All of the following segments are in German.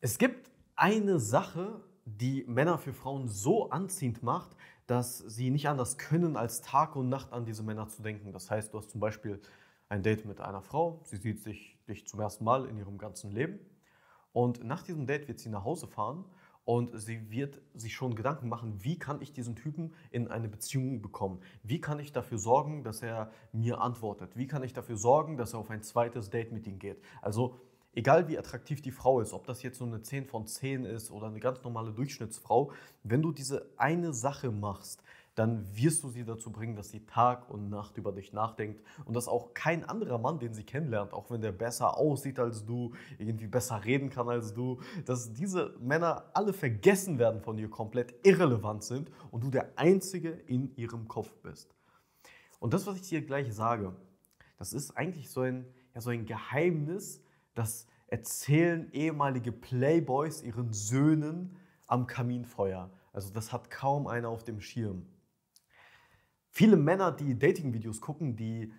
Es gibt eine Sache, die Männer für Frauen so anziehend macht, dass sie nicht anders können, als Tag und Nacht an diese Männer zu denken. Das heißt, du hast zum Beispiel ein Date mit einer Frau, sie sieht sich, dich zum ersten Mal in ihrem ganzen Leben und nach diesem Date wird sie nach Hause fahren und sie wird sich schon Gedanken machen, wie kann ich diesen Typen in eine Beziehung bekommen? Wie kann ich dafür sorgen, dass er mir antwortet? Wie kann ich dafür sorgen, dass er auf ein zweites Date mit ihm geht? Also egal wie attraktiv die Frau ist, ob das jetzt so eine 10 von 10 ist oder eine ganz normale Durchschnittsfrau, wenn du diese eine Sache machst, dann wirst du sie dazu bringen, dass sie Tag und Nacht über dich nachdenkt und dass auch kein anderer Mann, den sie kennenlernt, auch wenn der besser aussieht als du, irgendwie besser reden kann als du, dass diese Männer alle vergessen werden von dir, komplett irrelevant sind und du der Einzige in ihrem Kopf bist. Und das, was ich dir gleich sage, das ist eigentlich so ein, ja, so ein Geheimnis, das erzählen ehemalige Playboys ihren Söhnen am Kaminfeuer. Also das hat kaum einer auf dem Schirm. Viele Männer, die Dating-Videos gucken, die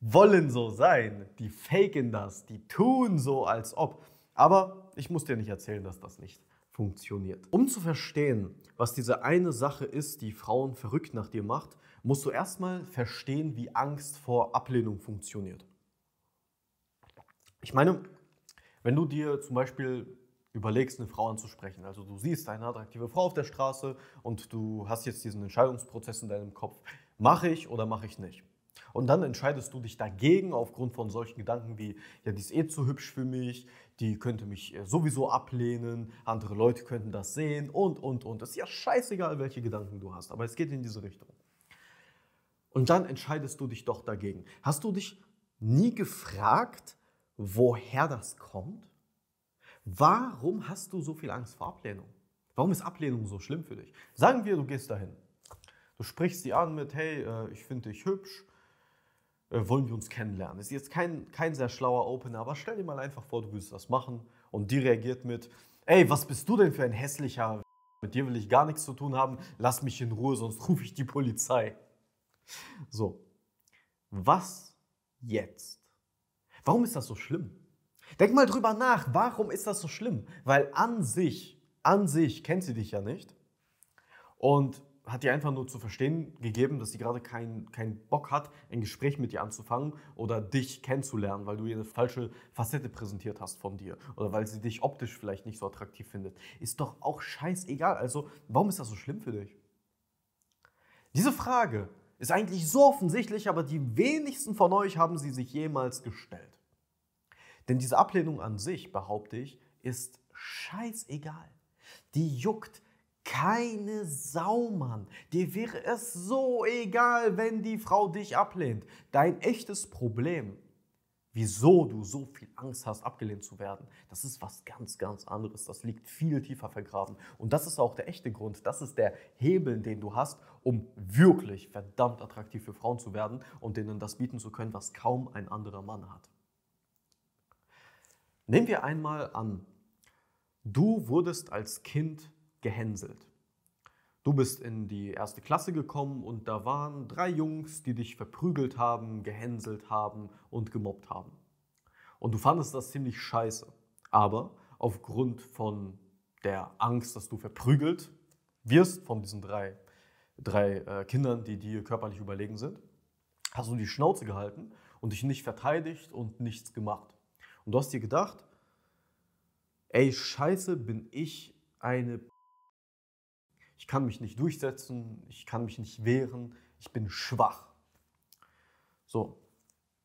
wollen so sein, die faken das, die tun so, als ob. Aber ich muss dir nicht erzählen, dass das nicht funktioniert. Um zu verstehen, was diese eine Sache ist, die Frauen verrückt nach dir macht, musst du erstmal verstehen, wie Angst vor Ablehnung funktioniert. Ich meine, wenn du dir zum Beispiel überlegst, eine Frau anzusprechen, also du siehst eine attraktive Frau auf der Straße und du hast jetzt diesen Entscheidungsprozess in deinem Kopf, mache ich oder mache ich nicht? Und dann entscheidest du dich dagegen aufgrund von solchen Gedanken wie, ja, die ist eh zu hübsch für mich, die könnte mich äh, sowieso ablehnen, andere Leute könnten das sehen und, und, und. Es ist ja scheißegal, welche Gedanken du hast, aber es geht in diese Richtung. Und dann entscheidest du dich doch dagegen. Hast du dich nie gefragt, woher das kommt? Warum hast du so viel Angst vor Ablehnung? Warum ist Ablehnung so schlimm für dich? Sagen wir, du gehst dahin. Du sprichst sie an mit, hey, äh, ich finde dich hübsch, äh, wollen wir uns kennenlernen? Ist jetzt kein, kein sehr schlauer Opener, aber stell dir mal einfach vor, du willst das machen und die reagiert mit, hey, was bist du denn für ein hässlicher mit dir will ich gar nichts zu tun haben, lass mich in Ruhe, sonst rufe ich die Polizei. So, was jetzt Warum ist das so schlimm? Denk mal drüber nach, warum ist das so schlimm? Weil an sich, an sich kennt sie dich ja nicht und hat dir einfach nur zu verstehen gegeben, dass sie gerade keinen kein Bock hat, ein Gespräch mit dir anzufangen oder dich kennenzulernen, weil du ihr eine falsche Facette präsentiert hast von dir oder weil sie dich optisch vielleicht nicht so attraktiv findet. Ist doch auch scheißegal. Also, warum ist das so schlimm für dich? Diese Frage ist eigentlich so offensichtlich, aber die wenigsten von euch haben sie sich jemals gestellt. Denn diese Ablehnung an sich, behaupte ich, ist scheißegal. Die juckt keine Sau, Mann. Dir wäre es so egal, wenn die Frau dich ablehnt. Dein echtes Problem, wieso du so viel Angst hast, abgelehnt zu werden, das ist was ganz, ganz anderes. Das liegt viel tiefer vergraben. Und das ist auch der echte Grund. Das ist der Hebel, den du hast, um wirklich verdammt attraktiv für Frauen zu werden und denen das bieten zu können, was kaum ein anderer Mann hat. Nehmen wir einmal an, du wurdest als Kind gehänselt. Du bist in die erste Klasse gekommen und da waren drei Jungs, die dich verprügelt haben, gehänselt haben und gemobbt haben. Und du fandest das ziemlich scheiße. Aber aufgrund von der Angst, dass du verprügelt wirst von diesen drei drei äh, Kindern, die dir körperlich überlegen sind, hast du die Schnauze gehalten und dich nicht verteidigt und nichts gemacht. Und du hast dir gedacht, ey, scheiße, bin ich eine... ich kann mich nicht durchsetzen, ich kann mich nicht wehren, ich bin schwach. So,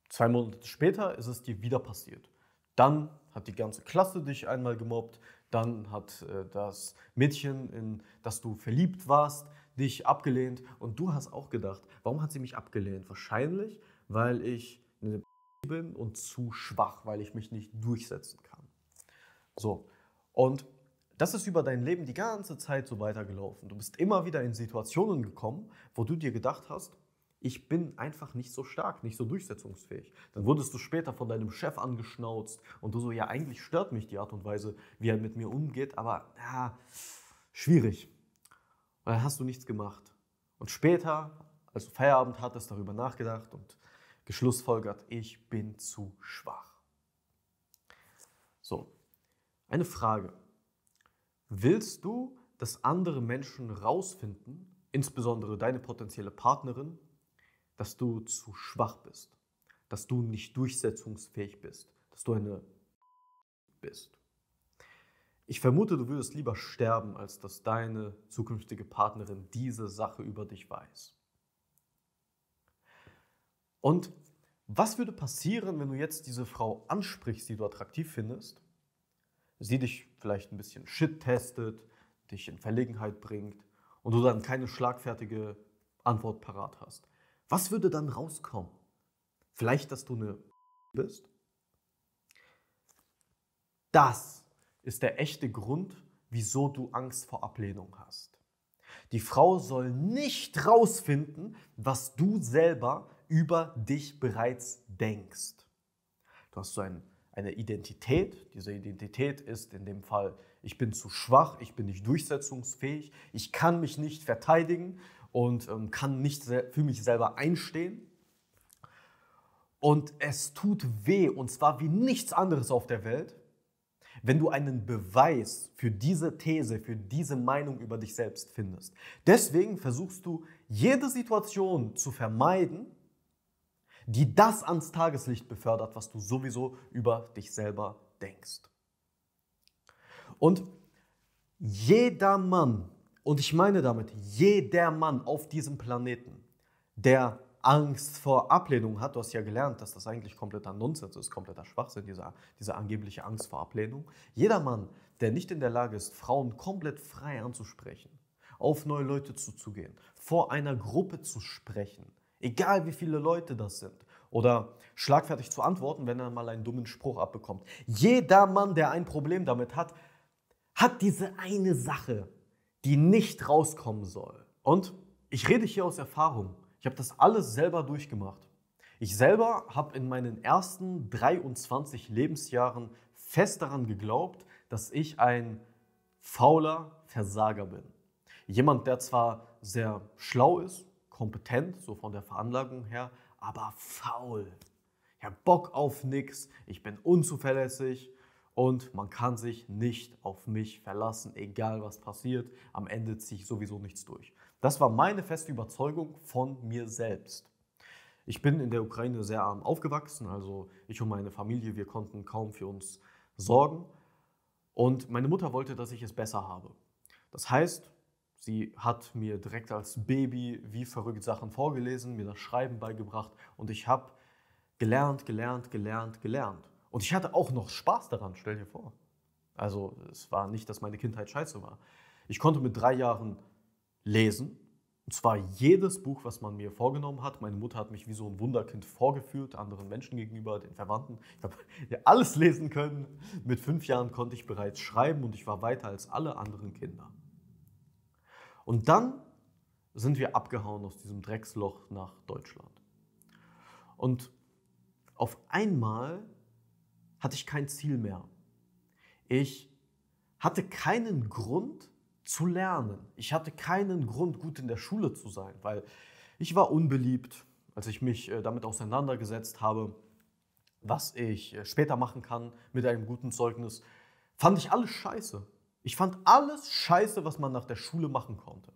zwei Monate später ist es dir wieder passiert. Dann hat die ganze Klasse dich einmal gemobbt, dann hat äh, das Mädchen, in das du verliebt warst, dich abgelehnt. Und du hast auch gedacht, warum hat sie mich abgelehnt? Wahrscheinlich, weil ich eine bin und zu schwach, weil ich mich nicht durchsetzen kann. So. Und das ist über dein Leben die ganze Zeit so weitergelaufen. Du bist immer wieder in Situationen gekommen, wo du dir gedacht hast, ich bin einfach nicht so stark, nicht so durchsetzungsfähig. Dann wurdest du später von deinem Chef angeschnauzt und du so, ja, eigentlich stört mich die Art und Weise, wie er mit mir umgeht, aber ja, schwierig. Und dann hast du nichts gemacht. Und später, als du Feierabend hattest, darüber nachgedacht und geschlussfolgert, ich bin zu schwach. So, eine Frage. Willst du, dass andere Menschen rausfinden, insbesondere deine potenzielle Partnerin, dass du zu schwach bist, dass du nicht durchsetzungsfähig bist, dass du eine bist? Ich vermute, du würdest lieber sterben, als dass deine zukünftige Partnerin diese Sache über dich weiß. Und was würde passieren, wenn du jetzt diese Frau ansprichst, die du attraktiv findest, sie dich vielleicht ein bisschen shit testet, dich in Verlegenheit bringt und du dann keine schlagfertige Antwort parat hast? Was würde dann rauskommen? Vielleicht, dass du eine bist? Das ist der echte Grund, wieso du Angst vor Ablehnung hast. Die Frau soll nicht rausfinden, was du selber über dich bereits denkst. Du hast so ein, eine Identität. Diese Identität ist in dem Fall, ich bin zu schwach, ich bin nicht durchsetzungsfähig, ich kann mich nicht verteidigen und ähm, kann nicht für mich selber einstehen. Und es tut weh, und zwar wie nichts anderes auf der Welt, wenn du einen Beweis für diese These, für diese Meinung über dich selbst findest. Deswegen versuchst du, jede Situation zu vermeiden, die das ans Tageslicht befördert, was du sowieso über dich selber denkst. Und jeder Mann, und ich meine damit jeder Mann auf diesem Planeten, der Angst vor Ablehnung hat. Du hast ja gelernt, dass das eigentlich kompletter Nonsens ist, kompletter Schwachsinn, diese, diese angebliche Angst vor Ablehnung. Jeder Mann, der nicht in der Lage ist, Frauen komplett frei anzusprechen, auf neue Leute zuzugehen, vor einer Gruppe zu sprechen, egal wie viele Leute das sind, oder schlagfertig zu antworten, wenn er mal einen dummen Spruch abbekommt. Jeder Mann, der ein Problem damit hat, hat diese eine Sache, die nicht rauskommen soll. Und ich rede hier aus Erfahrung. Ich habe das alles selber durchgemacht. Ich selber habe in meinen ersten 23 Lebensjahren fest daran geglaubt, dass ich ein fauler Versager bin. Jemand, der zwar sehr schlau ist, kompetent, so von der Veranlagung her, aber faul. Ich habe Bock auf nichts, ich bin unzuverlässig und man kann sich nicht auf mich verlassen, egal was passiert. Am Ende ziehe ich sowieso nichts durch. Das war meine feste Überzeugung von mir selbst. Ich bin in der Ukraine sehr arm aufgewachsen, also ich und meine Familie, wir konnten kaum für uns sorgen. Und meine Mutter wollte, dass ich es besser habe. Das heißt, sie hat mir direkt als Baby wie verrückt Sachen vorgelesen, mir das Schreiben beigebracht und ich habe gelernt, gelernt, gelernt, gelernt. Und ich hatte auch noch Spaß daran, stell dir vor. Also es war nicht, dass meine Kindheit scheiße war. Ich konnte mit drei Jahren lesen. Und zwar jedes Buch, was man mir vorgenommen hat. Meine Mutter hat mich wie so ein Wunderkind vorgeführt, anderen Menschen gegenüber, den Verwandten. Ich habe alles lesen können. Mit fünf Jahren konnte ich bereits schreiben und ich war weiter als alle anderen Kinder. Und dann sind wir abgehauen aus diesem Drecksloch nach Deutschland. Und auf einmal hatte ich kein Ziel mehr. Ich hatte keinen Grund zu lernen. Ich hatte keinen Grund, gut in der Schule zu sein, weil ich war unbeliebt, als ich mich äh, damit auseinandergesetzt habe, was ich äh, später machen kann mit einem guten Zeugnis, fand ich alles scheiße. Ich fand alles scheiße, was man nach der Schule machen konnte.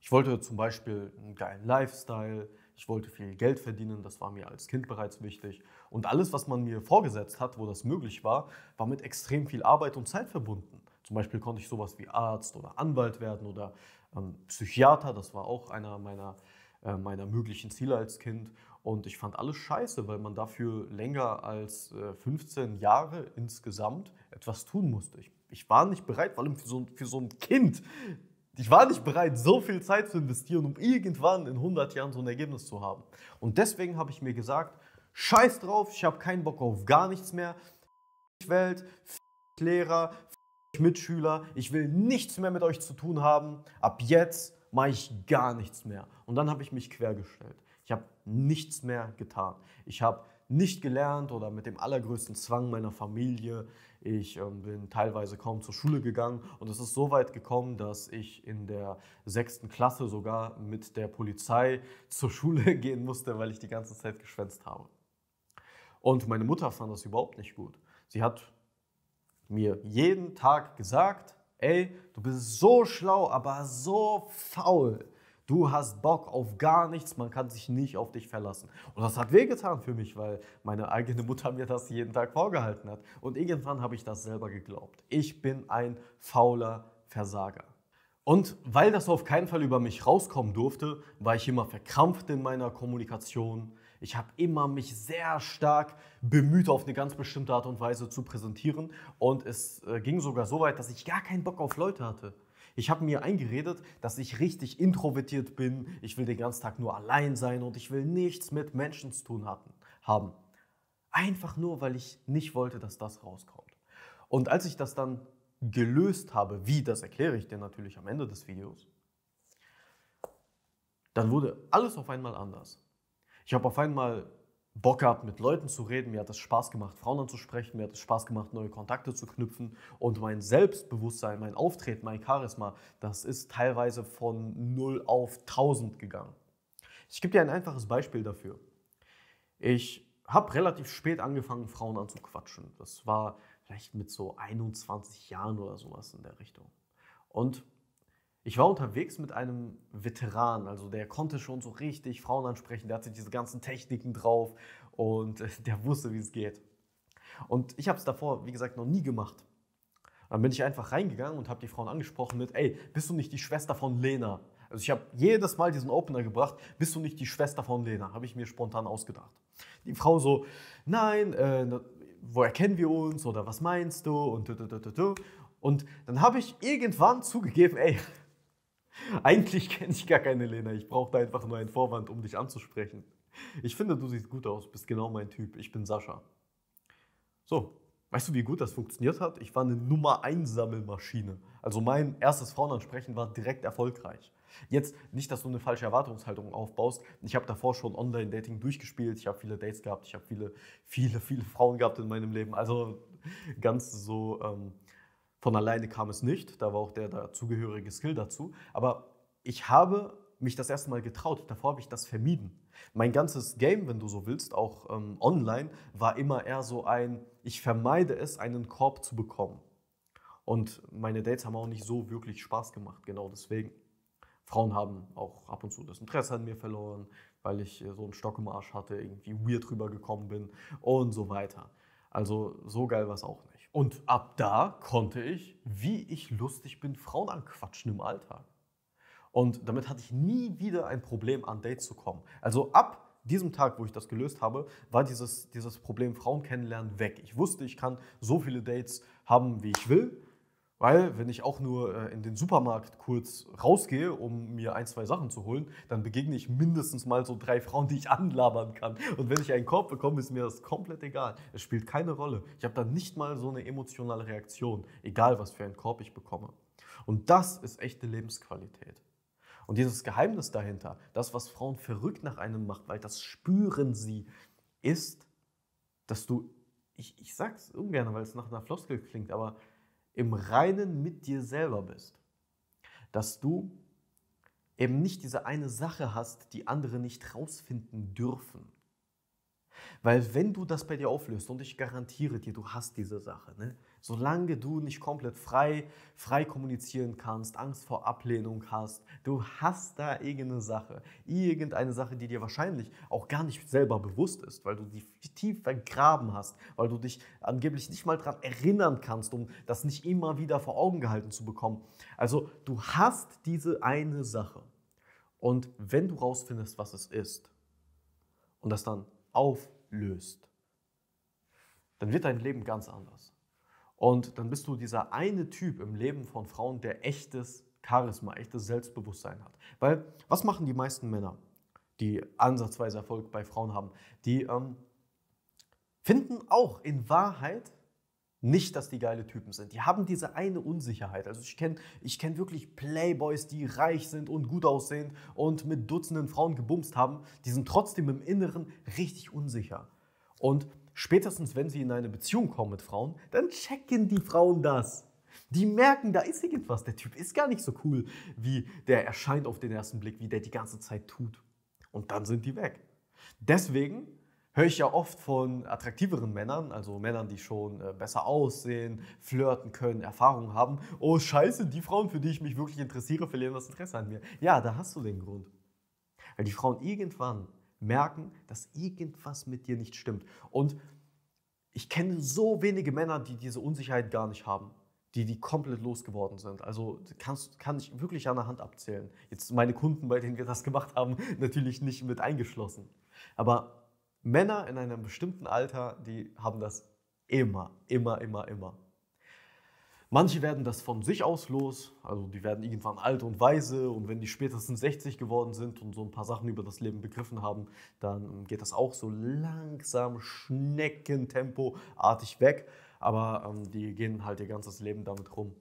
Ich wollte zum Beispiel einen geilen Lifestyle, ich wollte viel Geld verdienen, das war mir als Kind bereits wichtig. Und alles, was man mir vorgesetzt hat, wo das möglich war, war mit extrem viel Arbeit und Zeit verbunden. Zum Beispiel konnte ich sowas wie Arzt oder Anwalt werden oder ähm, Psychiater, das war auch einer meiner, äh, meiner möglichen Ziele als Kind. Und ich fand alles scheiße, weil man dafür länger als 15 äh, Jahre insgesamt etwas tun musste. Ich, ich war nicht bereit, weil für so, für so ein Kind ich war nicht bereit, so viel Zeit zu investieren, um irgendwann in 100 Jahren so ein Ergebnis zu haben. Und deswegen habe ich mir gesagt, scheiß drauf, ich habe keinen Bock auf gar nichts mehr. Welt, Lehrer, Mitschüler, ich will nichts mehr mit euch zu tun haben. Ab jetzt mache ich gar nichts mehr. Und dann habe ich mich quergestellt. Ich habe nichts mehr getan. Ich habe nicht gelernt oder mit dem allergrößten Zwang meiner Familie. Ich ähm, bin teilweise kaum zur Schule gegangen und es ist so weit gekommen, dass ich in der sechsten Klasse sogar mit der Polizei zur Schule gehen musste, weil ich die ganze Zeit geschwänzt habe. Und meine Mutter fand das überhaupt nicht gut. Sie hat mir jeden Tag gesagt, ey, du bist so schlau, aber so faul. Du hast Bock auf gar nichts, man kann sich nicht auf dich verlassen. Und das hat wehgetan für mich, weil meine eigene Mutter mir das jeden Tag vorgehalten hat. Und irgendwann habe ich das selber geglaubt. Ich bin ein fauler Versager. Und weil das auf keinen Fall über mich rauskommen durfte, war ich immer verkrampft in meiner Kommunikation. Ich habe immer mich sehr stark bemüht, auf eine ganz bestimmte Art und Weise zu präsentieren. Und es äh, ging sogar so weit, dass ich gar keinen Bock auf Leute hatte. Ich habe mir eingeredet, dass ich richtig introvertiert bin, ich will den ganzen Tag nur allein sein und ich will nichts mit Menschen zu tun haben. Einfach nur, weil ich nicht wollte, dass das rauskommt. Und als ich das dann gelöst habe, wie, das erkläre ich dir natürlich am Ende des Videos, dann wurde alles auf einmal anders. Ich habe auf einmal Bock gehabt, mit Leuten zu reden. Mir hat es Spaß gemacht, Frauen anzusprechen. Mir hat es Spaß gemacht, neue Kontakte zu knüpfen. Und mein Selbstbewusstsein, mein Auftreten, mein Charisma, das ist teilweise von 0 auf 1000 gegangen. Ich gebe dir ein einfaches Beispiel dafür. Ich habe relativ spät angefangen, Frauen anzuquatschen. Das war vielleicht mit so 21 Jahren oder sowas in der Richtung. Und ich war unterwegs mit einem Veteran, also der konnte schon so richtig Frauen ansprechen, der hatte diese ganzen Techniken drauf und äh, der wusste, wie es geht. Und ich habe es davor, wie gesagt, noch nie gemacht. Dann bin ich einfach reingegangen und habe die Frauen angesprochen mit, ey, bist du nicht die Schwester von Lena? Also ich habe jedes Mal diesen Opener gebracht, bist du nicht die Schwester von Lena? Habe ich mir spontan ausgedacht. Die Frau so, nein, äh, wo erkennen wir uns oder was meinst du? Und, und dann habe ich irgendwann zugegeben, ey, Eigentlich kenne ich gar keine Lena. Ich brauchte einfach nur einen Vorwand, um dich anzusprechen. Ich finde, du siehst gut aus, bist genau mein Typ. Ich bin Sascha. So, weißt du, wie gut das funktioniert hat? Ich war eine Nummer 1 Sammelmaschine. Also mein erstes Frauenansprechen war direkt erfolgreich. Jetzt nicht, dass du eine falsche Erwartungshaltung aufbaust. Ich habe davor schon Online-Dating durchgespielt. Ich habe viele Dates gehabt. Ich habe viele, viele, viele Frauen gehabt in meinem Leben. Also ganz so ähm, von alleine kam es nicht, da war auch der dazugehörige Skill dazu. Aber ich habe mich das erste Mal getraut. Davor habe ich das vermieden. Mein ganzes Game, wenn du so willst, auch ähm, online, war immer eher so ein, ich vermeide es, einen Korb zu bekommen. Und meine Dates haben auch nicht so wirklich Spaß gemacht, genau deswegen. Frauen haben auch ab und zu das Interesse an mir verloren, weil ich äh, so einen Stock im Arsch hatte, irgendwie weird rübergekommen bin und so weiter. Also so geil war es auch nicht. Und ab da konnte ich, wie ich lustig bin, Frauen anquatschen im Alltag. Und damit hatte ich nie wieder ein Problem, an Dates zu kommen. Also ab diesem Tag, wo ich das gelöst habe, war dieses, dieses Problem Frauen kennenlernen weg. Ich wusste, ich kann so viele Dates haben, wie ich will. Weil, wenn ich auch nur äh, in den Supermarkt kurz rausgehe, um mir ein, zwei Sachen zu holen, dann begegne ich mindestens mal so drei Frauen, die ich anlabern kann. Und wenn ich einen Korb bekomme, ist mir das komplett egal. Es spielt keine Rolle. Ich habe dann nicht mal so eine emotionale Reaktion, egal was für einen Korb ich bekomme. Und das ist echte Lebensqualität. Und dieses Geheimnis dahinter, das, was Frauen verrückt nach einem macht, weil das spüren sie, ist, dass du, ich, ich sag's ungern, weil es nach einer Floskel klingt, aber im Reinen mit dir selber bist. Dass du eben nicht diese eine Sache hast, die andere nicht rausfinden dürfen. Weil wenn du das bei dir auflöst, und ich garantiere dir, du hast diese Sache, ne? Solange du nicht komplett frei, frei kommunizieren kannst, Angst vor Ablehnung hast, du hast da irgendeine Sache, irgendeine Sache, die dir wahrscheinlich auch gar nicht selber bewusst ist, weil du die tief vergraben hast, weil du dich angeblich nicht mal daran erinnern kannst, um das nicht immer wieder vor Augen gehalten zu bekommen. Also du hast diese eine Sache. Und wenn du rausfindest, was es ist und das dann auflöst, dann wird dein Leben ganz anders. Und dann bist du dieser eine Typ im Leben von Frauen, der echtes Charisma, echtes Selbstbewusstsein hat. Weil was machen die meisten Männer, die ansatzweise Erfolg bei Frauen haben? Die ähm, finden auch in Wahrheit nicht, dass die geile Typen sind. Die haben diese eine Unsicherheit. Also ich kenne ich kenn wirklich Playboys, die reich sind und gut aussehend und mit Dutzenden Frauen gebumst haben. Die sind trotzdem im Inneren richtig unsicher. Und Spätestens, wenn sie in eine Beziehung kommen mit Frauen, dann checken die Frauen das. Die merken, da ist irgendwas. Der Typ ist gar nicht so cool, wie der erscheint auf den ersten Blick, wie der die ganze Zeit tut. Und dann sind die weg. Deswegen höre ich ja oft von attraktiveren Männern, also Männern, die schon äh, besser aussehen, flirten können, Erfahrung haben. Oh scheiße, die Frauen, für die ich mich wirklich interessiere, verlieren das Interesse an mir. Ja, da hast du den Grund. Weil die Frauen irgendwann merken, dass irgendwas mit dir nicht stimmt. Und ich kenne so wenige Männer, die diese Unsicherheit gar nicht haben, die die komplett losgeworden sind. Also kannst, kann ich wirklich an der Hand abzählen. Jetzt meine Kunden, bei denen wir das gemacht haben, natürlich nicht mit eingeschlossen. Aber Männer in einem bestimmten Alter, die haben das immer, immer, immer, immer. Manche werden das von sich aus los, also die werden irgendwann alt und weise und wenn die spätestens 60 geworden sind und so ein paar Sachen über das Leben begriffen haben, dann geht das auch so langsam, schneckentempoartig weg, aber ähm, die gehen halt ihr ganzes Leben damit rum.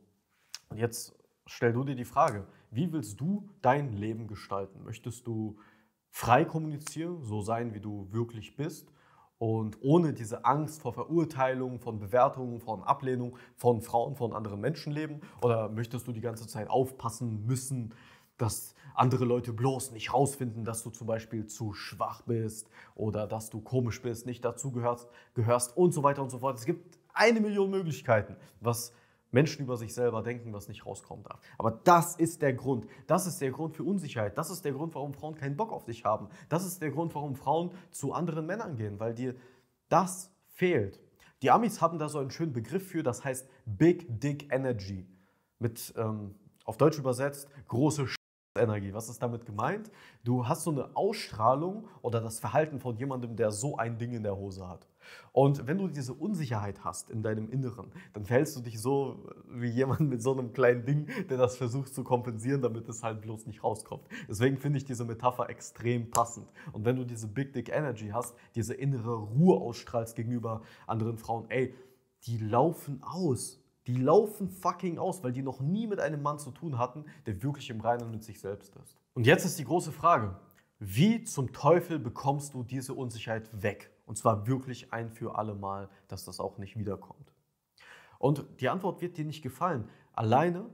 Und jetzt stell du dir die Frage, wie willst du dein Leben gestalten? Möchtest du frei kommunizieren, so sein, wie du wirklich bist? Und ohne diese Angst vor Verurteilung, von Bewertungen, von Ablehnung von Frauen, von anderen Menschen leben? Oder möchtest du die ganze Zeit aufpassen müssen, dass andere Leute bloß nicht rausfinden, dass du zum Beispiel zu schwach bist oder dass du komisch bist, nicht dazugehörst gehörst und so weiter und so fort. Es gibt eine Million Möglichkeiten, was Menschen über sich selber denken, was nicht rauskommen darf. Aber das ist der Grund. Das ist der Grund für Unsicherheit. Das ist der Grund, warum Frauen keinen Bock auf dich haben. Das ist der Grund, warum Frauen zu anderen Männern gehen, weil dir das fehlt. Die Amis haben da so einen schönen Begriff für, das heißt Big Dick Energy. Mit, ähm, auf Deutsch übersetzt, große Sch Energie. Was ist damit gemeint? Du hast so eine Ausstrahlung oder das Verhalten von jemandem, der so ein Ding in der Hose hat. Und wenn du diese Unsicherheit hast in deinem Inneren, dann verhältst du dich so wie jemand mit so einem kleinen Ding, der das versucht zu kompensieren, damit es halt bloß nicht rauskommt. Deswegen finde ich diese Metapher extrem passend. Und wenn du diese Big Dick Energy hast, diese innere Ruhe ausstrahlst gegenüber anderen Frauen, ey, die laufen aus. Die laufen fucking aus, weil die noch nie mit einem Mann zu tun hatten, der wirklich im Reinen mit sich selbst ist. Und jetzt ist die große Frage, wie zum Teufel bekommst du diese Unsicherheit weg? Und zwar wirklich ein für alle Mal, dass das auch nicht wiederkommt. Und die Antwort wird dir nicht gefallen. Alleine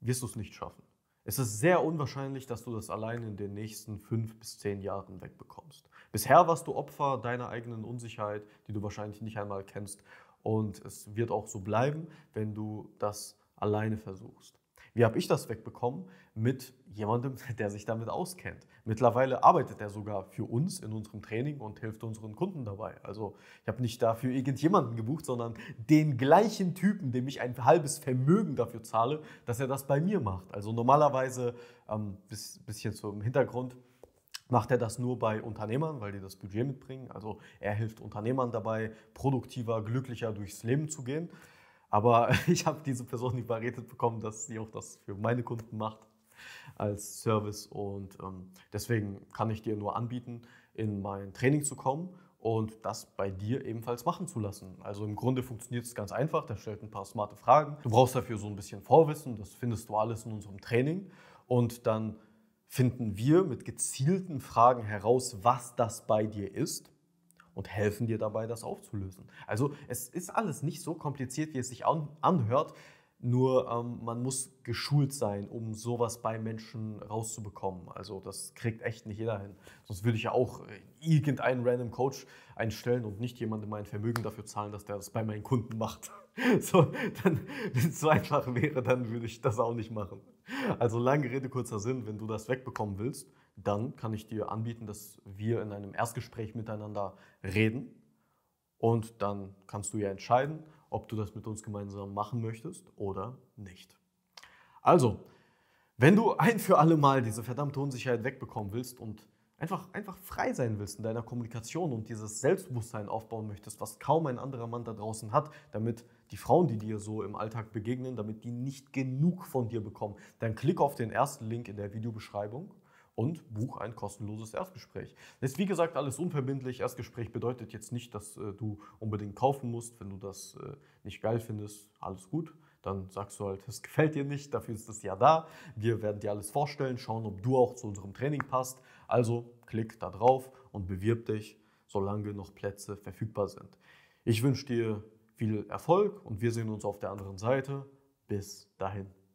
wirst du es nicht schaffen. Es ist sehr unwahrscheinlich, dass du das alleine in den nächsten fünf bis zehn Jahren wegbekommst. Bisher warst du Opfer deiner eigenen Unsicherheit, die du wahrscheinlich nicht einmal kennst. Und es wird auch so bleiben, wenn du das alleine versuchst. Wie habe ich das wegbekommen? Mit jemandem, der sich damit auskennt. Mittlerweile arbeitet er sogar für uns in unserem Training und hilft unseren Kunden dabei. Also ich habe nicht dafür irgendjemanden gebucht, sondern den gleichen Typen, dem ich ein halbes Vermögen dafür zahle, dass er das bei mir macht. Also normalerweise, ähm, bis, bisschen zum Hintergrund, macht er das nur bei Unternehmern, weil die das Budget mitbringen. Also er hilft Unternehmern dabei, produktiver, glücklicher durchs Leben zu gehen. Aber ich habe diese Person nicht beratet bekommen, dass sie auch das für meine Kunden macht als Service. Und ähm, deswegen kann ich dir nur anbieten, in mein Training zu kommen und das bei dir ebenfalls machen zu lassen. Also im Grunde funktioniert es ganz einfach. Der stellt ein paar smarte Fragen. Du brauchst dafür so ein bisschen Vorwissen. Das findest du alles in unserem Training. Und dann finden wir mit gezielten Fragen heraus, was das bei dir ist und helfen dir dabei, das aufzulösen. Also es ist alles nicht so kompliziert, wie es sich anhört. Nur ähm, man muss geschult sein, um sowas bei Menschen rauszubekommen. Also das kriegt echt nicht jeder hin. Sonst würde ich ja auch äh, irgendeinen random Coach einstellen und nicht jemandem mein Vermögen dafür zahlen, dass der das bei meinen Kunden macht. So, dann, wenn es so einfach wäre, dann würde ich das auch nicht machen. Also lange Rede, kurzer Sinn, wenn du das wegbekommen willst, dann kann ich dir anbieten, dass wir in einem Erstgespräch miteinander reden. Und dann kannst du ja entscheiden, ob du das mit uns gemeinsam machen möchtest oder nicht. Also, wenn du ein für alle Mal diese verdammte Unsicherheit wegbekommen willst und einfach, einfach frei sein willst in deiner Kommunikation und dieses Selbstbewusstsein aufbauen möchtest, was kaum ein anderer Mann da draußen hat, damit die Frauen, die dir so im Alltag begegnen, damit die nicht genug von dir bekommen, dann klick auf den ersten Link in der Videobeschreibung und buch ein kostenloses Erstgespräch. Das ist wie gesagt alles unverbindlich. Erstgespräch bedeutet jetzt nicht, dass äh, du unbedingt kaufen musst. Wenn du das äh, nicht geil findest, alles gut. Dann sagst du halt, es gefällt dir nicht, dafür ist das ja da. Wir werden dir alles vorstellen, schauen, ob du auch zu unserem Training passt. Also klick da drauf und bewirb dich, solange noch Plätze verfügbar sind. Ich wünsche dir viel Erfolg und wir sehen uns auf der anderen Seite. Bis dahin.